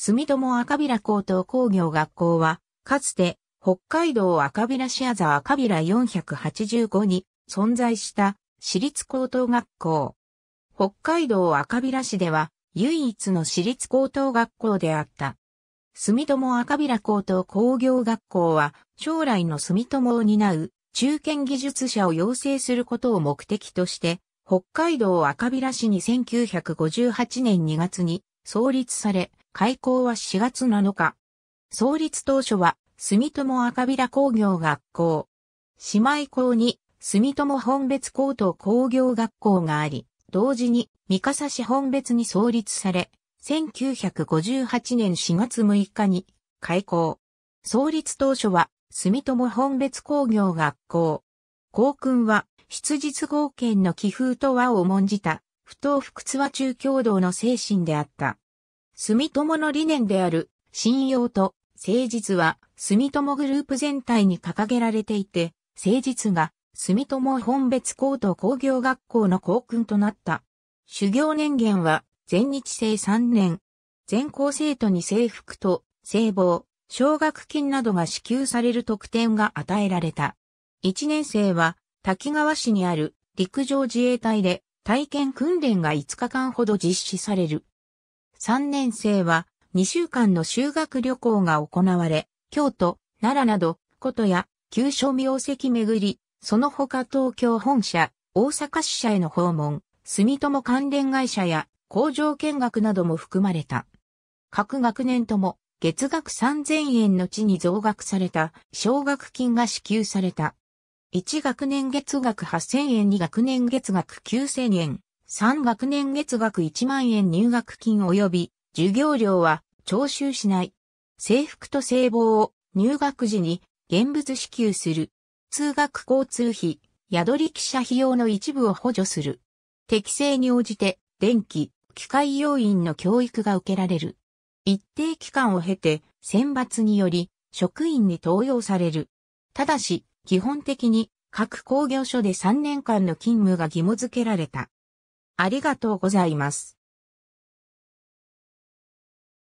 住友赤平高等工業学校は、かつて、北海道赤平市あざ赤平485に存在した私立高等学校。北海道赤平市では、唯一の私立高等学校であった。住友赤平高等工業学校は、将来の住友を担う中堅技術者を養成することを目的として、北海道赤平市に1958年2月に創立され、開校は4月7日。創立当初は、住友赤平工業学校。姉妹校に、住友本別高等工業学校があり、同時に、三笠市本別に創立され、1958年4月6日に、開校。創立当初は、住友本別工業学校。校訓は、出日合憲の寄風と和を重んじた、不当不屈和中共同の精神であった。住友の理念である信用と誠実は住友グループ全体に掲げられていて、誠実が住友本別高等工業学校の校訓となった。修行年限は全日制3年。全校生徒に制服と制帽、奨学金などが支給される特典が与えられた。1年生は滝川市にある陸上自衛隊で体験訓練が5日間ほど実施される。3年生は2週間の修学旅行が行われ、京都、奈良など、古都や旧所名跡巡り、その他東京本社、大阪支社への訪問、住友関連会社や工場見学なども含まれた。各学年とも月額3000円の地に増額された奨学金が支給された。1学年月額8000円2学年月額9000円。3学年月額1万円入学金及び授業料は徴収しない。制服と制帽を入学時に現物支給する。通学交通費、宿り記者費用の一部を補助する。適正に応じて電気、機械要員の教育が受けられる。一定期間を経て選抜により職員に登用される。ただし、基本的に各工業所で3年間の勤務が義務付けられた。ありがとうございます。